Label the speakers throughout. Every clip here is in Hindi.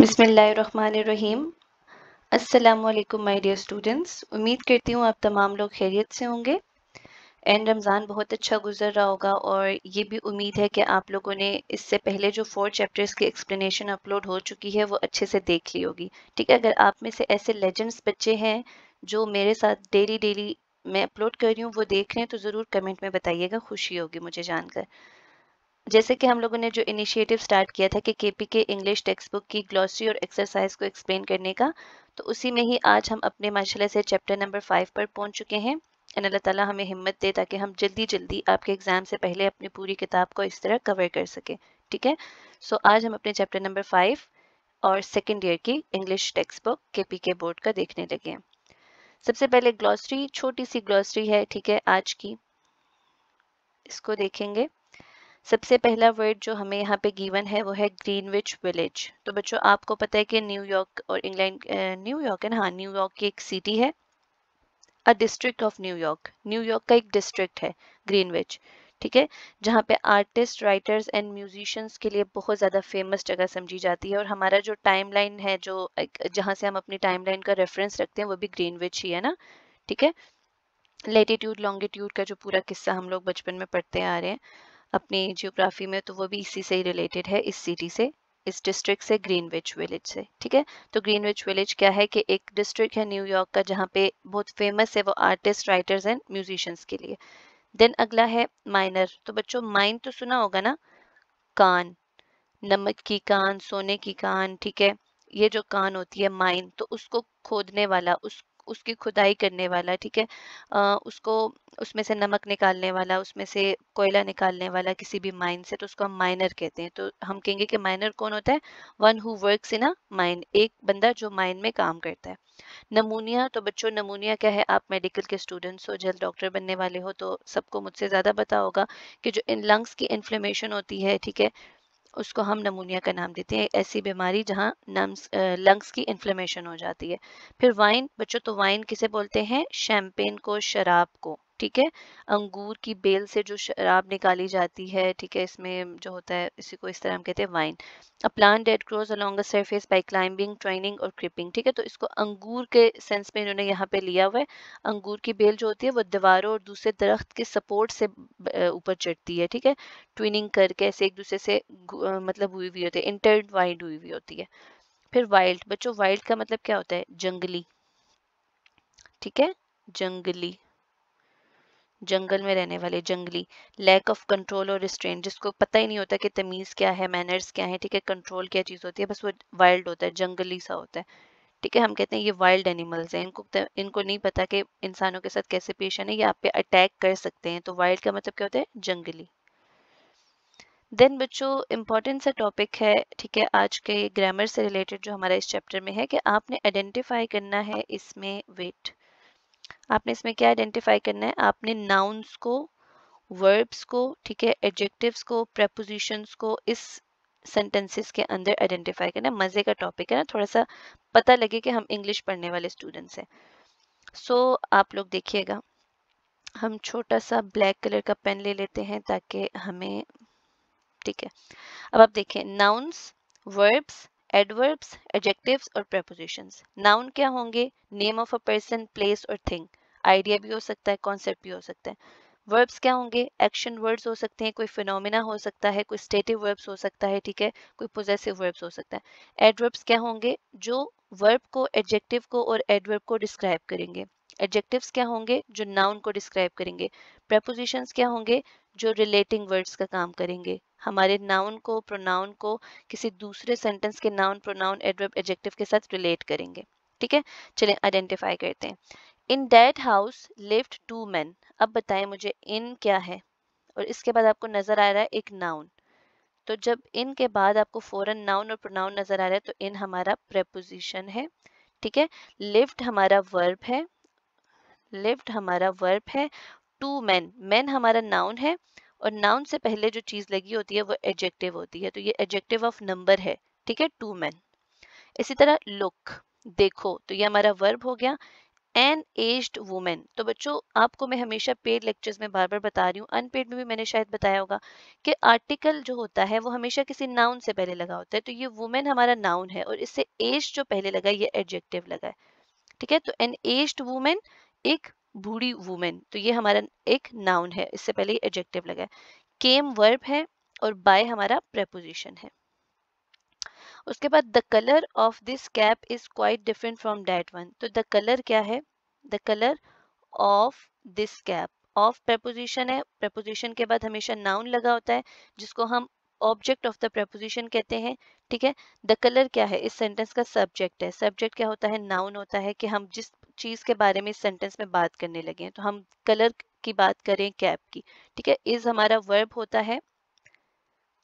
Speaker 1: बिसमीम् असलकम माई डियर स्टूडेंट्स उम्मीद करती हूँ आप तमाम लोग खैरियत से होंगे एंड रमज़ान बहुत अच्छा गुजर रहा होगा और ये भी उम्मीद है कि आप लोगों ने इससे पहले जो फोर चैप्टर्स की एक्सप्लेनेशन अपलोड हो चुकी है वो अच्छे से देख ली होगी ठीक है अगर आप में से ऐसे लेजेंड्स बच्चे हैं जो मेरे साथ डेली डेली मैं अपलोड कर रही हूँ वो देख रहे हैं तो ज़रूर कमेंट में बताइएगा खुशी होगी मुझे जानकर जैसे कि हम लोगों ने जो इनिशिएटिव स्टार्ट किया था कि केपी के इंग्लिश टेक्स्ट बुक की ग्लॉसरी और एक्सरसाइज को एक्सप्लेन करने का तो उसी में ही आज हम अपने माशाल्लाह से चैप्टर नंबर फाइव पर पहुंच चुके हैं अल्लाह ताला हमें हिम्मत दे ताकि हम जल्दी जल्दी आपके एग्ज़ाम से पहले अपनी पूरी किताब को इस तरह कवर कर सकें ठीक है सो आज हम अपने चैप्टर नंबर फाइव और सेकेंड ईयर की इंग्लिश टेक्स्ट बुक के पी के बोर्ड का देखने लगे हैं सबसे पहले ग्लॉसरी छोटी सी ग्लॉसरी है ठीक है आज की इसको देखेंगे सबसे पहला वर्ड जो हमें यहाँ पे गिवन है वो है ग्रीनविच विलेज तो बच्चों आपको पता है कि न्यूयॉर्क और इंग्लैंड न्यूयॉर्क है ना हाँ न्यूयॉर्क की एक सिटी है अ डिस्ट्रिक्ट ऑफ न्यूयॉर्क न्यूयॉर्क का एक डिस्ट्रिक्ट है ग्रीनविच ठीक है जहाँ पे आर्टिस्ट राइटर्स एंड म्यूजिशंस के लिए बहुत ज़्यादा फेमस जगह समझी जाती है और हमारा जो टाइमलाइन है जो जहाँ से हम अपनी टाइमलाइन का रेफरेंस रखते हैं वो भी ग्रीनविच ही है ना ठीक है लेटीट्यूड लॉन्गिट्यूड का जो पूरा किस्सा हम लोग बचपन में पढ़ते आ रहे हैं अपनी जियोग्राफी में तो वो भी इसी से ही रिलेटेड है इस सिटी से इस डिस्ट्रिक्ट से ग्रीनविच विलेज से ठीक है तो ग्रीनविच विलेज क्या है कि एक डिस्ट्रिक्ट है न्यूयॉर्क का जहाँ पे बहुत फेमस है वो आर्टिस्ट राइटर्स एंड म्यूजिशंस के लिए देन अगला है माइनर तो बच्चों माइन तो सुना होगा ना कान नमक की कान सोने की कान ठीक है ये जो कान होती है माइन तो उसको खोदने वाला उस उसकी खुदाई करने वाला ठीक है उसको उसमें से नमक निकालने वाला उसमें से कोयला निकालने वाला किसी भी माइन से तो उसको हम माइनर कहते हैं तो हम कहेंगे कि माइनर कौन होता है one who works in a mine एक बंदा जो माइन में काम करता है नमूनिया तो बच्चों नमूनिया क्या है आप मेडिकल के स्टूडेंट्स हो जल्द डॉक्टर बनने वाले हो तो सबको मुझसे ज़्यादा पता होगा कि जो इन लंग्स की इन्फ्लेमेशन होती है ठीक है उसको हम नमूनिया का नाम देते हैं ऐसी बीमारी जहाँ नम्स लंग्स की इन्फ्लेमेशन हो जाती है फिर वाइन बच्चों तो वाइन किसे बोलते हैं शैम्पेन को शराब को ठीक है अंगूर की बेल से जो शराब निकाली जाती है ठीक है इसमें जो होता है इसी को इस तरह हम कहते हैं vine a plant that grows along surface by climbing training और क्रिपिंग ठीक है तो इसको अंगूर के सेंस में इन्होंने यहाँ पे लिया हुआ है अंगूर की बेल जो होती है वो दीवारों और दूसरे दरख्त के सपोर्ट से ऊपर चढ़ती है ठीक है ट्विनिंग करके ऐसे एक दूसरे से मतलब हुई हुई होती है इंटर वाइड हुई हुई होती है फिर वाइल्ड बच्चों वाइल्ड का मतलब क्या होता है जंगली ठीक है जंगली जंगल में रहने वाले जंगली लैक ऑफ कंट्रोल और रिस्ट्रेंट जिसको पता ही नहीं होता कि तमीज़ क्या है मैनर्स क्या है ठीक है कंट्रोल क्या चीज़ होती है बस वो वाइल्ड होता है जंगली सा होता है ठीक है हम कहते हैं ये वाइल्ड एनिमल्स हैं इनको इनको नहीं पता कि इंसानों के साथ कैसे पेश आने ये आप पे अटैक कर सकते हैं तो वाइल्ड का मतलब क्या होता है जंगली देन बच्चों इम्पॉर्टेंट सा टॉपिक है ठीक है आज के ग्रामर से रिलेटेड जो हमारा इस चैप्टर में है कि आपने आइडेंटिफाई करना है इसमें वेट आपने इसमें क्या आइडेंटिफाई करना है आपने नाउन्स को वर्ब्स को ठीक है एडजेक्टिव्स को प्रपोजिशंस को इस सेंटेंसेस के अंदर आइडेंटिफाई करना मज़े का टॉपिक है ना थोड़ा सा पता लगे कि हम इंग्लिश पढ़ने वाले स्टूडेंट्स हैं सो so, आप लोग देखिएगा हम छोटा सा ब्लैक कलर का पेन ले लेते हैं ताकि हमें ठीक है अब आप देखें नाउन्स वर्ब्स एडवर्ब्स एडजेक्टिव्स और प्रपोजिशन नाउन क्या होंगे name of a person place और थिंग आइडिया भी हो सकता है कॉन्सेप्ट भी हो सकता है वर्ब्स क्या होंगे एक्शन वर्ड्स हो सकते हैं कोई फिनोमिना हो सकता है कोई स्टेटिव वर्ब्स हो सकता है ठीक है कोई पोजेसिव वर्ब्स हो सकता है एडवर्ब्स क्या होंगे जो वर्ब को एडजेक्टिव को और एडवर्ब को डिस्क्राइब करेंगे एडजेक्टिव्स क्या होंगे जो नाउन को डिस्क्राइब करेंगे प्रपोजिशन क्या होंगे जो रिलेटिंग वर्ड्स का काम करेंगे हमारे नाउन को प्रोनाउन को किसी दूसरे सेंटेंस के नाउन प्रोनाउन एडवर्ब एडजेक्टिव के साथ रिलेट करेंगे ठीक है चलिए आइडेंटिफाई करते हैं in that house lived two man अब बताएं मुझे इन क्या है और इसके बाद आपको नज़र आ रहा है एक नाउन तो जब इन के बाद आपको फॉरन नाउन और प्रोनाउन नज़र आ रहा है तो इन हमारा प्रेपोजिशन है ठीक है लिफ्ट हमारा वर्ब है लिफ्ट हमारा वर्ब है टू मैन मैन हमारा नाउन है और नाउन से पहले जो चीज़ लगी होती है वो एडजेक्टिव होती है तो ये एडजेक्टिव ऑफ नंबर है ठीक है टू मैन इसी तरह लुक देखो तो ये हमारा वर्ब हो गया एन एज्ड वुमेन तो बच्चों आपको मैं हमेशा पेड लेक्चर्स में बार बार बता रही हूँ अनपेड में भी मैंने शायद बताया होगा कि आर्टिकल जो होता है वो हमेशा किसी नाउन से पहले लगा होता है तो ये वुमेन हमारा नाउन है और इससे एज जो पहले लगा ये एडजेक्टिव लगा है ठीक है तो एन एज्ड वुमेन एक बूढ़ी वुमेन तो ये हमारा एक नाउन है इससे पहले एडजेक्टिव लगा है केम वर्ब है और बाय हमारा प्रेपोजिशन है उसके बाद the colour of this cap is quite different from that one तो द कलर क्या है the colour of this cap of preposition है प्रेपोजिशन के बाद हमेशा नाउन लगा होता है जिसको हम ऑब्जेक्ट ऑफ द प्रेपोजिशन कहते हैं ठीक है द कलर क्या है इस सेंटेंस का सब्जेक्ट है सब्जेक्ट क्या होता है नाउन होता है कि हम जिस चीज़ के बारे में इस सेंटेंस में बात करने लगे हैं तो हम कलर की बात करें कैप की ठीक है इज हमारा वर्ब होता है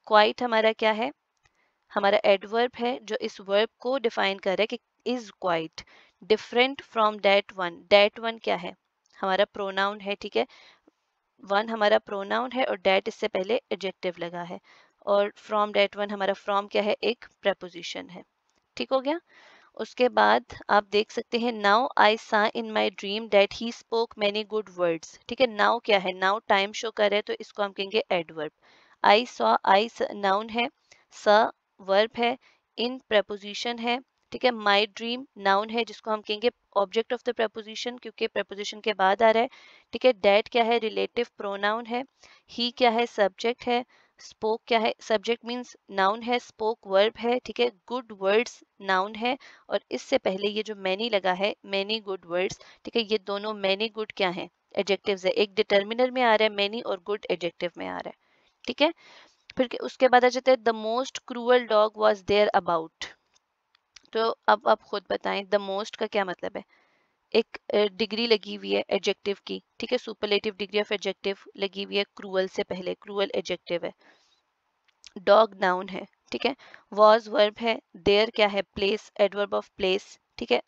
Speaker 1: क्वाइट हमारा क्या है हमारा एडवर्ब है जो इस वर्ब को डिफाइन कर रहा है कि is quite different from that one that one क्या है हमारा प्रोनाउन है ठीक है वन हमारा प्रोनाउन है और डैट इससे पहले एडजेक्टिव लगा है और फ्रॉम डैट वन हमारा फ्रॉम क्या है एक प्रपोजिशन है ठीक हो गया उसके बाद आप देख सकते हैं now I saw in my dream that he spoke many good words ठीक है नाउ क्या है नाउ टाइम शो करे तो इसको हम कहेंगे adverb I saw I noun है स वर्ब है इन प्रपोजिशन है ठीक है माई ड्रीम नाउन है जिसको हम कहेंगे ऑब्जेक्ट ऑफ द प्रपोजिशन क्योंकि प्रपोजिशन के बाद आ रहा है ठीक है डैट क्या है रिलेटिव प्रोनाउन है ही क्या है सब्जेक्ट है स्पोक क्या है सब्जेक्ट मीन्स नाउन है स्पोक वर्ब है ठीक है गुड वर्ड्स नाउन है और इससे पहले ये जो मैनी लगा है मैनी गुड वर्ड्स ठीक है ये दोनों मैनी गुड क्या है एडजेक्टिव है एक डिटर्मिनर में आ रहा है मैनी और गुड एडजेक्टिव में आ रहा है ठीक है फिर उसके बाद आ जाते हैं the most cruel dog was there about तो अब आप खुद बताएं द मोस्ट का क्या मतलब है एक डिग्री लगी हुई है एडजेक्टिव की ठीक है सुपरलेटिव डिग्री ऑफ एडजेक्टिव लगी हुई है क्रूअल से पहले क्रूअल एडजेक्टिव है डॉग नाउन है ठीक है वॉज वर्ब है देयर क्या है प्लेस एडवर्ब ऑफ प्लेस ठीक है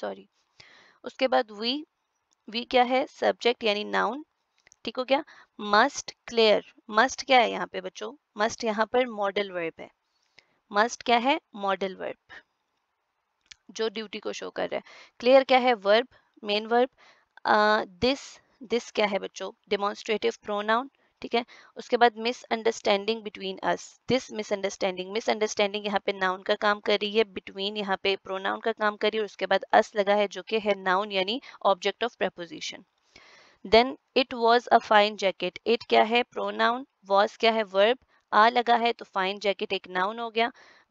Speaker 1: सॉरी उसके बाद वी वी क्या है सब्जेक्ट यानी नाउन ठीक हो गया मस्ट क्लियर मस्ट क्या है यहाँ पे बच्चों मस्ट यहाँ पर मॉडल वर्ब है मस्ट क्या है मॉडल वर्ब जो ड्यूटी को शो कर रहा है क्लियर क्या है verb main verb this this क्या है बच्चों डिमॉन्स्ट्रेटिव प्रोनाउन ठीक है उसके बाद misunderstanding between us this misunderstanding misunderstanding यहाँ पे नाउन का काम कर रही है बिटवीन यहाँ पे प्रोनाउन का काम कर रही है उसके बाद अस लगा है जो कि है नाउन यानी object of preposition then it was a fine jacket it क्या है प्रोनाउन वॉज क्या है वर्ब आ लगा है तो फाइन जैकेट एक नाउन हो गया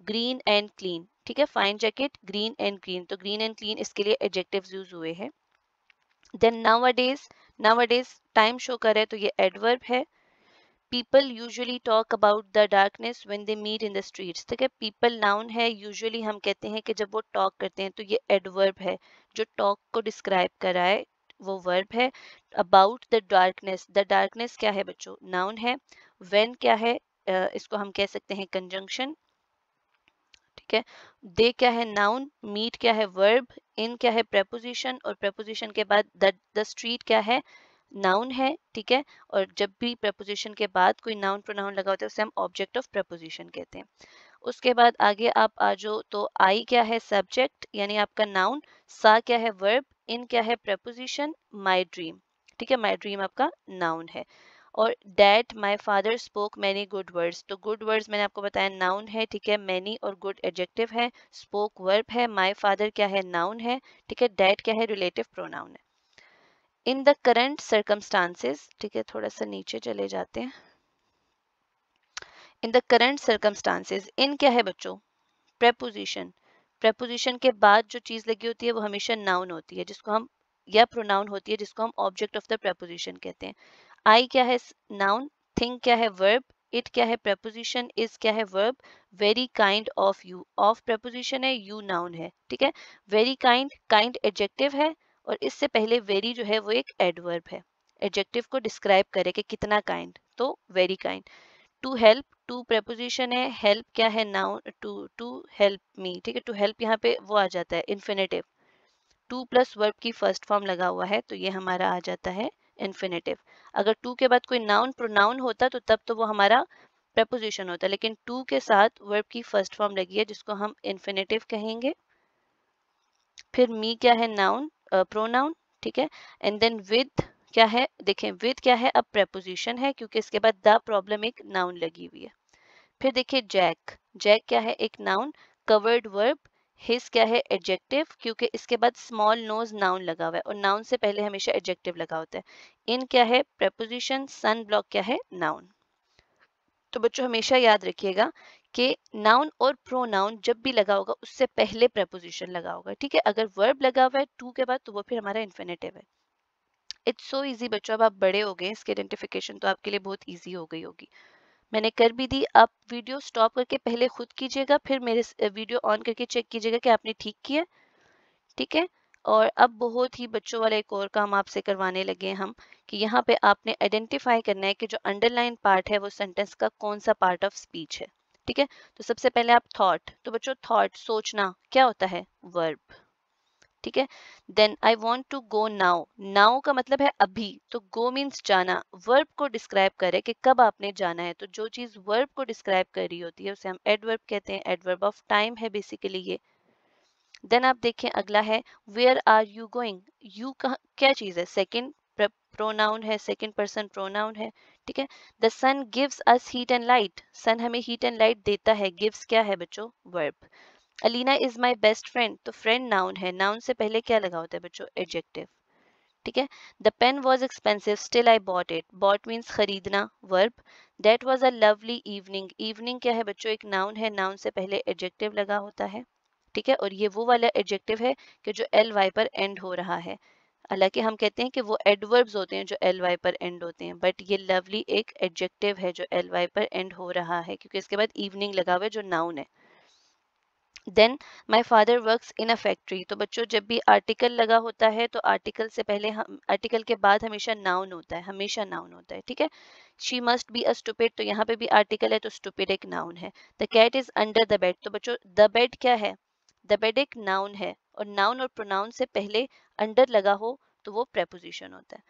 Speaker 1: ग्रीन एंड क्लीन ठीक है fine jacket green and clean तो ग्रीन एंड क्लीन इसके लिए एडजेक्टिव यूज हुए हैं then nowadays nowadays time show करे तो ये एडवर्ब है people usually talk about the darkness when they meet in the streets ठीक है पीपल नाउन है यूजअली हम कहते हैं कि जब वो टॉक करते हैं तो ये एडवर्ब है जो टॉक को डिस्क्राइब है वो वर्ब है about the darkness the darkness क्या है बच्चों नाउन है वेन क्या है इसको हम कह सकते हैं कंजंक्शन ठीक है दे क्या है नाउन मीट क्या है वर्ब इन क्या है प्रेपोजिशन और प्रेपोजिशन के बाद द स्ट्रीट क्या है नाउन है ठीक है और जब भी प्रेपोजिशन के बाद कोई नाउन प्रोनाउन लगा होता है उसे हम ऑब्जेक्ट ऑफ प्रेपोजिशन कहते हैं उसके बाद आगे आप आ जाओ तो आई क्या है सब्जेक्ट यानी आपका नाउन सा क्या है वर्ब इन क्या है प्रेपोजिशन माई ड्रीम ठीक है माई ड्रीम आपका नाउन है और that my father spoke many good words तो गुड वर्ड्स मैंने आपको बताया नाउन है ठीक है मैनी और गुड एडजेक्टिव है स्पोक वर्ब है माई फादर क्या है नाउन है ठीक है डैट क्या है रिलेटिव प्रोनाउन है इन द करंट सर्कमस्टांसेस ठीक है थोड़ा सा नीचे चले जाते हैं in the current circumstances in क्या है बच्चों प्रेपोजिशन प्रेपोजिशन के बाद जो चीज़ लगी होती है वो हमेशा नाउन होती है जिसको हम या प्रोनाउन होती है जिसको हम ऑब्जेक्ट ऑफ द प्रेपोजिशन कहते हैं आई क्या है नाउन थिंक क्या है वर्ब इट क्या है प्रपोजिशन इज क्या है verb very kind of you of preposition है यू नाउन है ठीक है वेरी काइंड काइंड एडजेक्टिव है और इससे पहले वेरी जो है वो एक एडवर्ब है एडजेक्टिव को डिस्क्राइब करे कि कितना काइंड तो very kind to help to preposition है हेल्प क्या है noun to to help me ठीक है टू हेल्प यहाँ पे वो आ जाता है इन्फिनेटिव टू प्लस वर्ब की फर्स्ट फॉर्म लगा हुआ है तो ये हमारा आ जाता है इन्फिनेटिव अगर टू के बाद कोई नाउन प्रोनाउन होता तो तब तो वो हमारा प्रपोजिशन होता लेकिन टू के साथ वर्ब की फर्स्ट फॉर्म लगी है जिसको हम इन्फिनेटिव कहेंगे फिर मी क्या है नाउन प्रोनाउन ठीक है एंड देन विद क्या है देखें विद क्या है अब प्रपोजिशन है क्योंकि इसके बाद द प्रॉब्लम एक नाउन लगी हुई है फिर देखिए जैक जैक क्या है एक नाउन कवर्ड वर्ब हिज क्या है एडजेक्टिव क्योंकि इसके बाद स्मॉल नोज नाउन लगा हुआ है और नाउन से पहले हमेशा एडजेक्टिव लगा होता है इन क्या है प्रपोजिशन सन ब्लॉक क्या है नाउन तो बच्चों हमेशा याद रखिएगा कि नाउन और प्रो नाउन जब भी लगा होगा उससे पहले प्रपोजिशन लगा होगा ठीक है अगर वर्ब लगा हुआ है टू के बाद तो वो फिर हमारा इन्फिनेटिव है इट्स सो इजी बच्चों अब आप बड़े हो गए इसके आइडेंटिफिकेशन तो आपके लिए बहुत ईजी हो गई होगी मैंने कर भी दी आप वीडियो स्टॉप करके पहले खुद कीजिएगा फिर मेरे वीडियो ऑन करके चेक कीजिएगा कि आपने ठीक किया ठीक है और अब बहुत ही बच्चों वाला एक और काम आपसे करवाने लगे हम कि यहाँ पे आपने आइडेंटिफाई करना है कि जो अंडरलाइन पार्ट है वो सेंटेंस का कौन सा पार्ट ऑफ स्पीच है ठीक है तो सबसे पहले आप थॉट तो बच्चों थॉट सोचना क्या होता है वर्ब ठीक है then I want to go now now का मतलब है अभी तो गो मीन्स जाना वर्ब को डिस्क्राइब करे कि कब आपने जाना है तो जो चीज़ वर्ब को डिस्क्राइब कर रही होती है उसे हम एडवर्ब कहते हैं एडवर्ब ऑफ टाइम है बेसिकली ये देन आप देखें अगला है where are you going you क्या चीज़ है सेकेंड प्रोनाउन है सेकेंड पर्सन प्रोनाउन है ठीक है the sun gives us heat and light sun हमें हीट एंड लाइट देता है गिव्स क्या है बच्चों verb Alina is my best friend तो फ्रेंड नाउन है नाउन से पहले क्या लगा होता है बच्चों एडजेक्टिव ठीक है the pen was expensive still I bought it bought means खरीदना verb that was a lovely evening evening क्या है बच्चों एक नाउन है नाउन से पहले एडजेक्टिव लगा होता है ठीक है और ये वो वाला एडजेक्टिव है कि जो एल वाई पर एंड हो रहा है हालांकि हम कहते हैं कि वो एडवर्ब्स होते हैं जो एल वाई पर एंड होते हैं बट ये लवली एक एडजेक्टिव है जो एल वाई पर एंड हो रहा है क्योंकि इसके बाद इवनिंग लगा हुआ है जो नाउन है then my father work in a factory तो बच्चों जब भी आर्टिकल लगा होता है तो आर्टिकल से पहले आर्टिकल के बाद हमेशा नाउन होता है हमेशा नाउन होता है ठीक है she must be a stupid तो यहाँ पे भी आर्टिकल है तो स्टूपिड एक नाउन है the cat is under the bed तो बच्चों द बेड क्या है द बेड एक नाउन है और नाउन और प्रोनाउन से पहले अंडर लगा हो तो वो प्रेपोजिशन होता है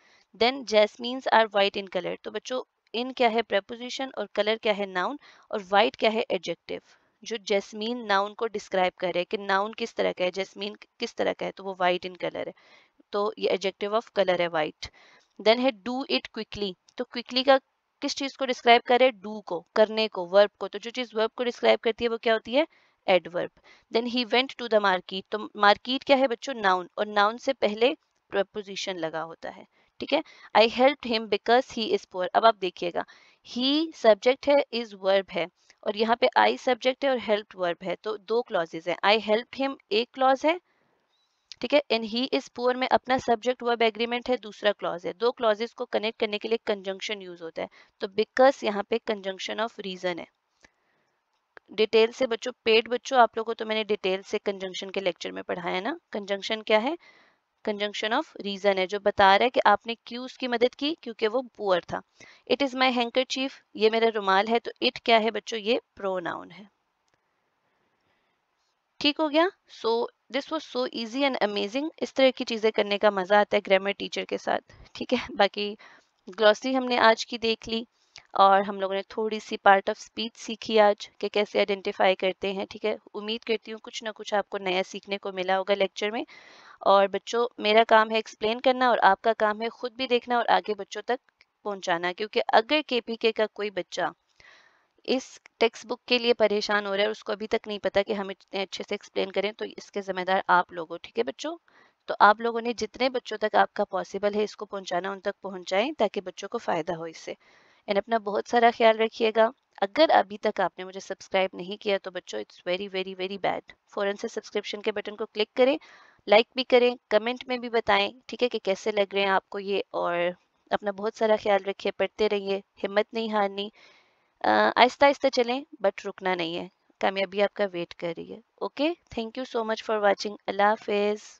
Speaker 1: then jasmines are white in colour तो बच्चों इन क्या है प्रेपोजिशन और कलर क्या है नाउन और वाइट क्या है एडजेक्टिव जो जैस्मीन नाउन को डिस्क्राइब करे कि नाउन किस तरह का है जैस्मीन किस तरह का है तो वो वाइट इन कलर है तो ये एडजेक्टिव ऑफ कलर है वाइट देन है डू इट क्विकली तो क्विकली का किस चीज़ को डिस्क्राइब हैं डू को करने को वर्ब को तो जो चीज़ वर्ब को डिस्क्राइब करती है वो क्या होती है adverb then he went to the market तो मार्केट क्या है बच्चों नाउन और नाउन से पहले प्रपोजिशन लगा होता है ठीक है I help him because he is poor अब आप देखिएगा ही सब्जेक्ट है इज वर्ब है और यहाँ पे आई सब्जेक्ट है और हेल्प वर्ब है तो दो क्लॉजेज हैं आई हेल्प हिम एक क्लॉज है ठीक है एंड ही इज पुअर में अपना सब्जेक्ट वर्ब एग्रीमेंट है दूसरा क्लॉज है दो क्लॉजेस को कनेक्ट करने के लिए कंजंक्शन यूज होता है तो बिकॉज यहाँ पे कंजंक्शन ऑफ रीजन है डिटेल से बच्चों पेड बच्चों आप लोगों को तो मैंने डिटेल से कंजंक्शन के लेक्चर में पढ़ाया ना कंजंक्शन क्या है कंजंक्शन ऑफ रीजन है जो बता रहा है कि आपने क्यों उसकी मदद की क्योंकि वो पुअर था it is my handkerchief ये मेरा रुमाल है तो इट क्या है बच्चों ये प्रोनाउन है ठीक हो गया so this was so easy and amazing इस तरह की चीजें करने का मजा आता है ग्रामर टीचर के साथ ठीक है बाकी ग्लॉसी हमने आज की देख ली और हम लोगों ने थोड़ी सी पार्ट ऑफ स्पीच सीखी आज कि कैसे आइडेंटिफाई करते हैं ठीक है उम्मीद करती हूँ कुछ ना कुछ आपको नया सीखने को मिला होगा लेक्चर में और बच्चों मेरा काम है एक्सप्लेन करना और आपका काम है खुद भी देखना और आगे बच्चों तक पहुँचाना क्योंकि अगर के का कोई बच्चा इस टेक्स्ट बुक के लिए परेशान हो रहा है और उसको अभी तक नहीं पता कि हम इतने अच्छे से एक्सप्लेन करें तो इसके ज़िम्मेदार आप लोग हो ठीक है बच्चों तो आप लोगों ने जितने बच्चों तक आपका पॉसिबल है इसको पहुंचाना उन तक पहुंचाएं ताकि बच्चों को फ़ायदा हो इससे एंड अपना बहुत सारा ख्याल रखिएगा अगर अभी तक आपने मुझे सब्सक्राइब नहीं किया तो बच्चों it's very very very bad फ़ौरन से सब्सक्रिप्शन के बटन को क्लिक करें लाइक भी करें कमेंट में भी बताएं ठीक है कि कैसे लग रहे हैं आपको ये और अपना बहुत सारा ख्याल रखिए पढ़ते रहिए हिम्मत नहीं हारनी आहिस्ता आहिस्ता चलें बट रुकना नहीं है कामयाबी आपका वेट कर रही है okay thank you so much for watching अल्लाह हाफिज़